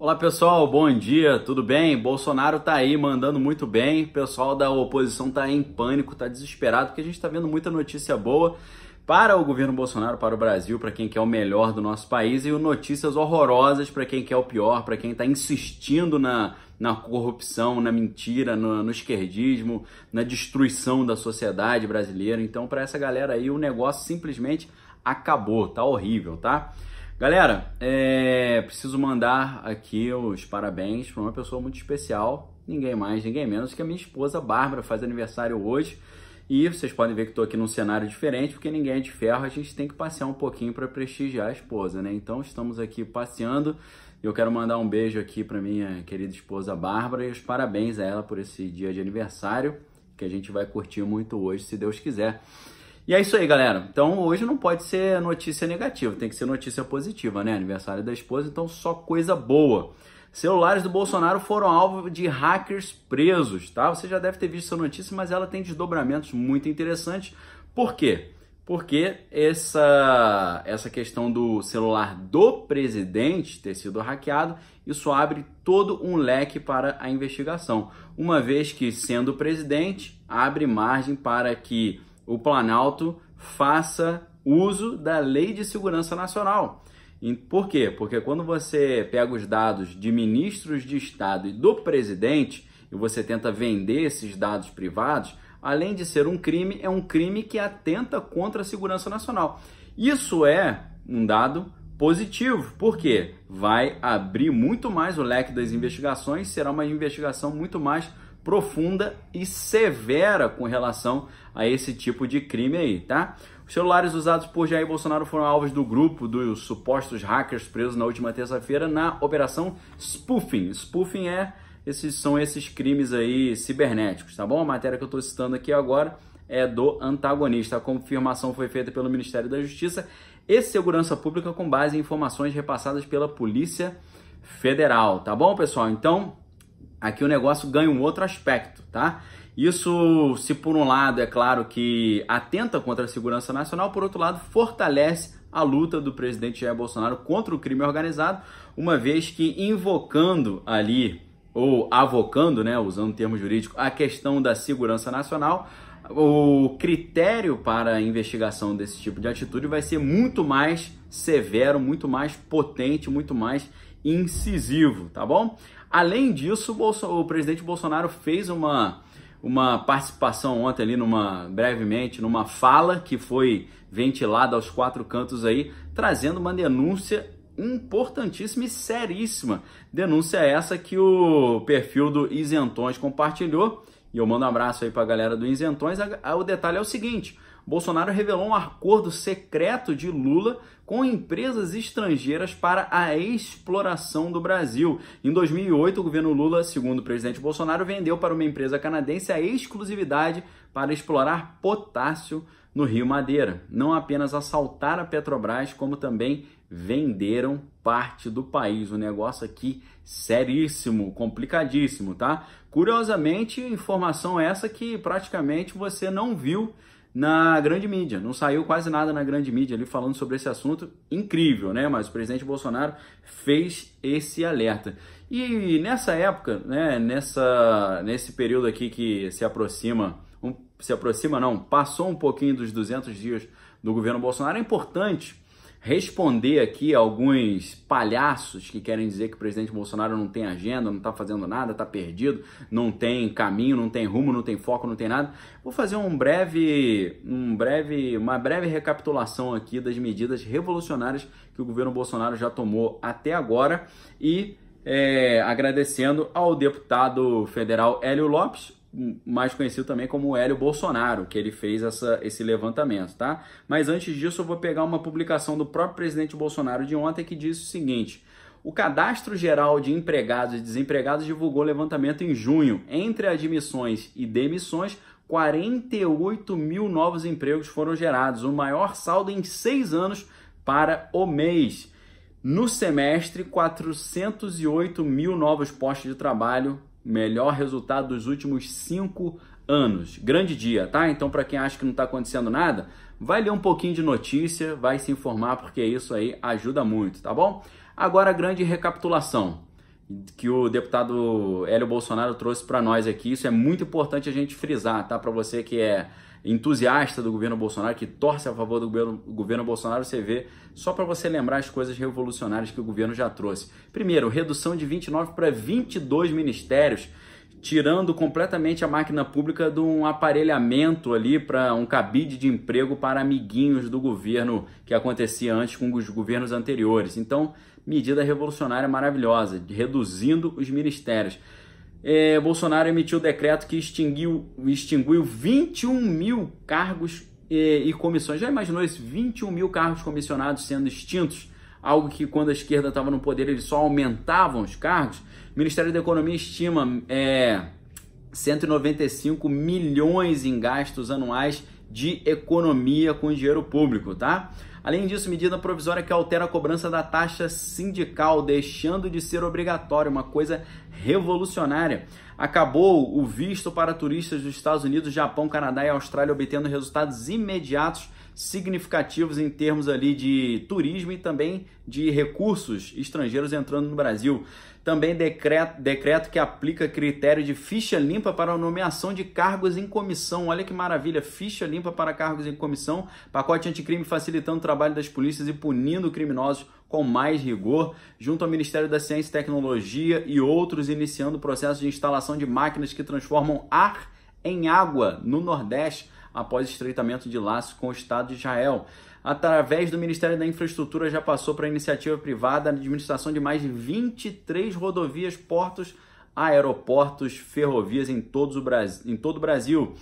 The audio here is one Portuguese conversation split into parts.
Olá pessoal, bom dia, tudo bem? Bolsonaro tá aí mandando muito bem, o pessoal da oposição tá em pânico, tá desesperado, porque a gente tá vendo muita notícia boa para o governo Bolsonaro, para o Brasil, para quem quer o melhor do nosso país e notícias horrorosas para quem quer o pior, para quem tá insistindo na, na corrupção, na mentira, no, no esquerdismo, na destruição da sociedade brasileira. Então, para essa galera aí, o negócio simplesmente acabou, tá horrível, tá? Galera, é, preciso mandar aqui os parabéns para uma pessoa muito especial, ninguém mais, ninguém menos que a minha esposa Bárbara, faz aniversário hoje. E vocês podem ver que estou aqui num cenário diferente, porque ninguém é de ferro, a gente tem que passear um pouquinho para prestigiar a esposa, né? Então estamos aqui passeando e eu quero mandar um beijo aqui para minha querida esposa Bárbara e os parabéns a ela por esse dia de aniversário, que a gente vai curtir muito hoje, se Deus quiser. E é isso aí, galera. Então hoje não pode ser notícia negativa, tem que ser notícia positiva, né? Aniversário da esposa, então só coisa boa. Celulares do Bolsonaro foram alvo de hackers presos, tá? Você já deve ter visto essa notícia, mas ela tem desdobramentos muito interessantes. Por quê? Porque essa, essa questão do celular do presidente ter sido hackeado, isso abre todo um leque para a investigação. Uma vez que, sendo presidente, abre margem para que o Planalto faça uso da Lei de Segurança Nacional. E por quê? Porque quando você pega os dados de ministros de Estado e do presidente e você tenta vender esses dados privados, além de ser um crime, é um crime que atenta contra a segurança nacional. Isso é um dado positivo, porque vai abrir muito mais o leque das investigações, será uma investigação muito mais profunda e severa com relação a esse tipo de crime aí, tá? Os celulares usados por Jair Bolsonaro foram alvos do grupo dos supostos hackers presos na última terça-feira na operação spoofing. Spoofing é esses são esses crimes aí cibernéticos, tá bom? A matéria que eu estou citando aqui agora é do antagonista. A confirmação foi feita pelo Ministério da Justiça e Segurança Pública com base em informações repassadas pela Polícia Federal, tá bom, pessoal? Então, aqui o negócio ganha um outro aspecto, tá? Isso, se por um lado é claro que atenta contra a segurança nacional, por outro lado fortalece a luta do presidente Jair Bolsonaro contra o crime organizado, uma vez que invocando ali ou avocando, né, usando o termo jurídico, a questão da segurança nacional, o critério para a investigação desse tipo de atitude vai ser muito mais severo, muito mais potente, muito mais incisivo, tá bom? Além disso, o presidente Bolsonaro fez uma, uma participação ontem ali numa brevemente numa fala que foi ventilada aos quatro cantos aí, trazendo uma denúncia importantíssima e seríssima. Denúncia essa que o perfil do Isentões compartilhou. E eu mando um abraço aí para a galera do Isentões. O detalhe é o seguinte: Bolsonaro revelou um acordo secreto de Lula com empresas estrangeiras para a exploração do Brasil. Em 2008, o governo Lula, segundo o presidente Bolsonaro, vendeu para uma empresa canadense a exclusividade para explorar potássio no Rio Madeira. Não apenas assaltaram a Petrobras, como também venderam parte do país. O negócio aqui seríssimo, complicadíssimo, tá? Curiosamente, informação essa que praticamente você não viu na grande mídia. Não saiu quase nada na grande mídia ali falando sobre esse assunto. Incrível, né? Mas o presidente Bolsonaro fez esse alerta. E nessa época, né, nessa, nesse período aqui que se aproxima, um, se aproxima não, passou um pouquinho dos 200 dias do governo Bolsonaro, é importante responder aqui alguns palhaços que querem dizer que o presidente Bolsonaro não tem agenda, não está fazendo nada, está perdido, não tem caminho, não tem rumo, não tem foco, não tem nada. Vou fazer um breve, um breve, uma breve recapitulação aqui das medidas revolucionárias que o governo Bolsonaro já tomou até agora e é, agradecendo ao deputado federal Hélio Lopes, mais conhecido também como Hélio Bolsonaro, que ele fez essa, esse levantamento, tá? Mas antes disso, eu vou pegar uma publicação do próprio presidente Bolsonaro de ontem que diz o seguinte: o Cadastro Geral de Empregados e Desempregados divulgou levantamento em junho. Entre admissões e demissões, 48 mil novos empregos foram gerados, o maior saldo em seis anos para o mês. No semestre, 408 mil novos postos de trabalho Melhor resultado dos últimos cinco anos. Grande dia, tá? Então, para quem acha que não está acontecendo nada, vai ler um pouquinho de notícia, vai se informar, porque isso aí ajuda muito, tá bom? Agora, grande recapitulação que o deputado Hélio Bolsonaro trouxe para nós aqui. Isso é muito importante a gente frisar, tá? Para você que é entusiasta do governo Bolsonaro, que torce a favor do governo, governo Bolsonaro, você vê, só para você lembrar as coisas revolucionárias que o governo já trouxe. Primeiro, redução de 29 para 22 ministérios tirando completamente a máquina pública de um aparelhamento ali para um cabide de emprego para amiguinhos do governo que acontecia antes com os governos anteriores. Então, medida revolucionária maravilhosa, reduzindo os ministérios. É, Bolsonaro emitiu decreto que extinguiu, extinguiu 21 mil cargos e, é, e comissões. Já imaginou isso? 21 mil cargos comissionados sendo extintos algo que quando a esquerda estava no poder eles só aumentavam os cargos, o Ministério da Economia estima é, 195 milhões em gastos anuais de economia com dinheiro público, tá? Além disso, medida provisória que altera a cobrança da taxa sindical, deixando de ser obrigatória, uma coisa revolucionária. Acabou o visto para turistas dos Estados Unidos, Japão, Canadá e Austrália, obtendo resultados imediatos significativos em termos ali de turismo e também de recursos estrangeiros entrando no Brasil. Também decreto, decreto que aplica critério de ficha limpa para nomeação de cargos em comissão. Olha que maravilha, ficha limpa para cargos em comissão. Pacote anticrime facilitando o trabalho das polícias e punindo criminosos com mais rigor, junto ao Ministério da Ciência e Tecnologia e outros, iniciando o processo de instalação de máquinas que transformam ar em água no Nordeste após estreitamento de laços com o Estado de Israel. Através do Ministério da Infraestrutura, já passou para a iniciativa privada a administração de mais de 23 rodovias, portos, aeroportos, ferrovias em, todos o Brasil, em todo o Brasil.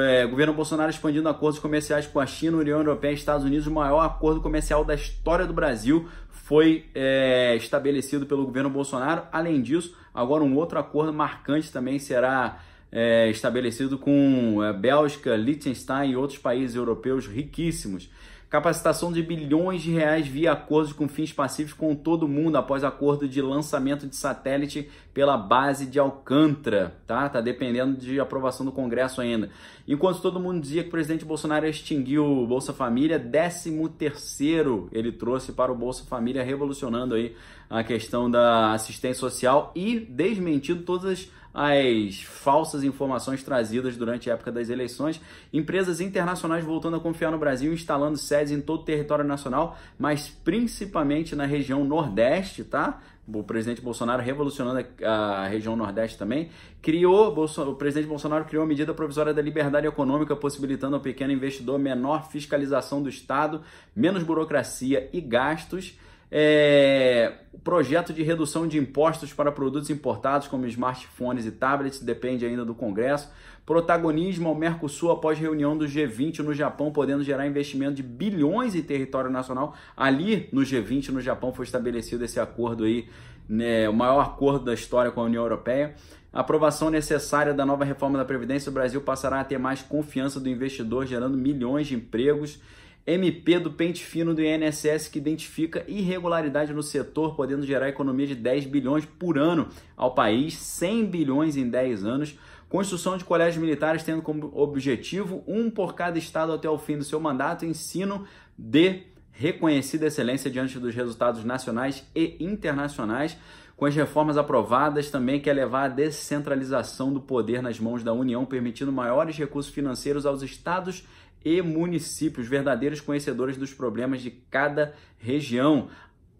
é, governo Bolsonaro expandindo acordos comerciais com a China, União Europeia e Estados Unidos, o maior acordo comercial da história do Brasil foi é, estabelecido pelo governo Bolsonaro. Além disso, agora um outro acordo marcante também será é, estabelecido com é, Bélgica, Liechtenstein e outros países europeus riquíssimos. Capacitação de bilhões de reais via acordos com fins pacíficos com todo mundo após acordo de lançamento de satélite pela base de Alcântara, tá? Tá dependendo de aprovação do Congresso ainda. Enquanto todo mundo dizia que o presidente Bolsonaro extinguiu o Bolsa Família, 13 terceiro ele trouxe para o Bolsa Família, revolucionando aí a questão da assistência social e desmentindo todas as as falsas informações trazidas durante a época das eleições, empresas internacionais voltando a confiar no Brasil, instalando sedes em todo o território nacional, mas principalmente na região Nordeste, tá? o presidente Bolsonaro revolucionando a, região Nordeste também, criou, o presidente Bolsonaro criou a medida provisória da liberdade econômica, possibilitando ao pequeno investidor menor fiscalização do Estado, menos burocracia e gastos. É, o projeto de redução de impostos para produtos importados como smartphones e tablets depende ainda do Congresso. Protagonismo ao Mercosul após reunião do G20 no Japão, podendo gerar investimento de bilhões em território nacional. Ali no G20 no Japão foi estabelecido esse acordo aí, né, o maior acordo da história com a União Europeia. aprovação necessária da nova reforma da Previdência, o Brasil passará a ter mais confiança do investidor, gerando milhões de empregos. MP do pente fino do INSS que identifica irregularidade no setor, podendo gerar economia de 10 bilhões por ano ao país, 100 bilhões em 10 anos. Construção de colégios militares tendo como objetivo um por cada estado até o fim do seu mandato, ensino de reconhecida excelência diante dos resultados nacionais e internacionais. Com as reformas aprovadas, também quer levar a descentralização do poder nas mãos da União, permitindo maiores recursos financeiros aos estados e municípios, verdadeiros conhecedores dos problemas de cada região.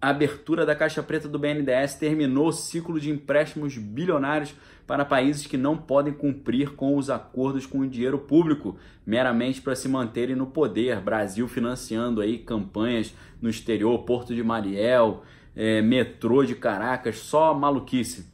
A abertura da Caixa Preta do BNDES terminou o ciclo de empréstimos bilionários para países que não podem cumprir com os acordos com o dinheiro público, meramente para se manterem no poder. Brasil financiando aí campanhas no exterior, Porto de Mariel, é, metrô de Caracas, só maluquice.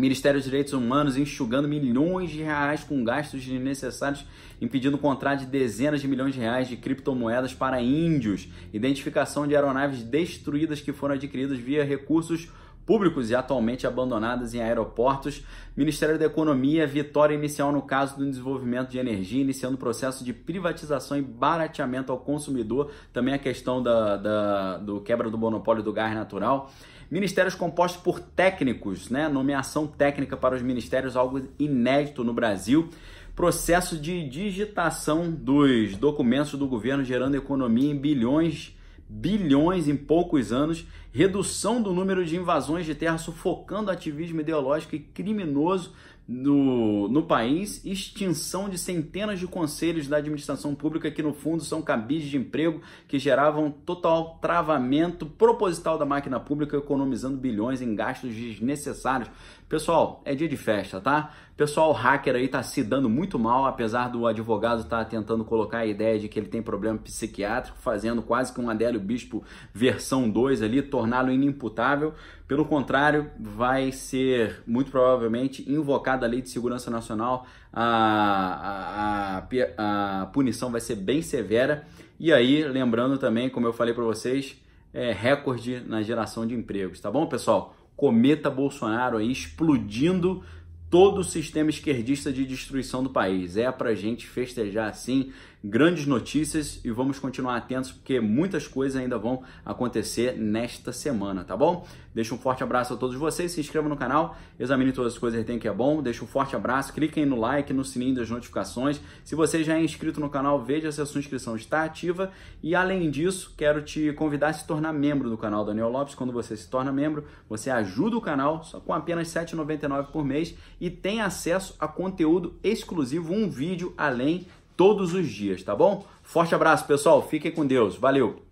Ministério dos Direitos Humanos enxugando milhões de reais com gastos desnecessários, impedindo o contrato de dezenas de milhões de reais de criptomoedas para índios, identificação de aeronaves destruídas que foram adquiridas via recursos públicos e atualmente abandonadas em aeroportos. Ministério da Economia, vitória inicial no caso do desenvolvimento de energia, iniciando o processo de privatização e barateamento ao consumidor. Também a questão da, da do quebra do monopólio do gás natural. Ministérios compostos por técnicos, né? nomeação técnica para os ministérios, algo inédito no Brasil processo de digitação dos documentos do governo gerando economia em bilhões, bilhões em poucos anos redução do número de invasões de terra, sufocando ativismo ideológico e criminoso no, no país, extinção de centenas de conselhos da administração pública que, no fundo, são cabides de emprego que geravam total travamento proposital da máquina pública, economizando bilhões em gastos desnecessários. Pessoal, é dia de festa, tá? Pessoal, o hacker aí tá se dando muito mal, apesar do advogado estar tá tentando colocar a ideia de que ele tem problema psiquiátrico, fazendo quase que um Adélio Bispo versão 2 ali, tornando torná-lo inimputável. Pelo contrário, vai ser muito provavelmente invocada a Lei de Segurança Nacional, a, a, a, a punição vai ser bem severa. E aí, lembrando também, como eu falei para vocês, é recorde na geração de empregos, tá bom, pessoal? Cometa Bolsonaro aí explodindo todo o sistema esquerdista de destruição do país. É para gente festejar assim, grandes notícias e vamos continuar atentos porque muitas coisas ainda vão acontecer nesta semana, tá bom? Deixo um forte abraço a todos vocês, se inscreva no canal, examine todas as coisas que tem que é bom, deixo um forte abraço, cliquem no like, no sininho das notificações. Se você já é inscrito no canal, veja se a sua inscrição está ativa e além disso, quero te convidar a se tornar membro do canal Daniel Lopes. Quando você se torna membro, você ajuda o canal só com apenas R$ 7,99 por mês e tem acesso a conteúdo exclusivo, um vídeo além todos os dias, tá bom? Forte abraço, pessoal. Fiquem com Deus. Valeu!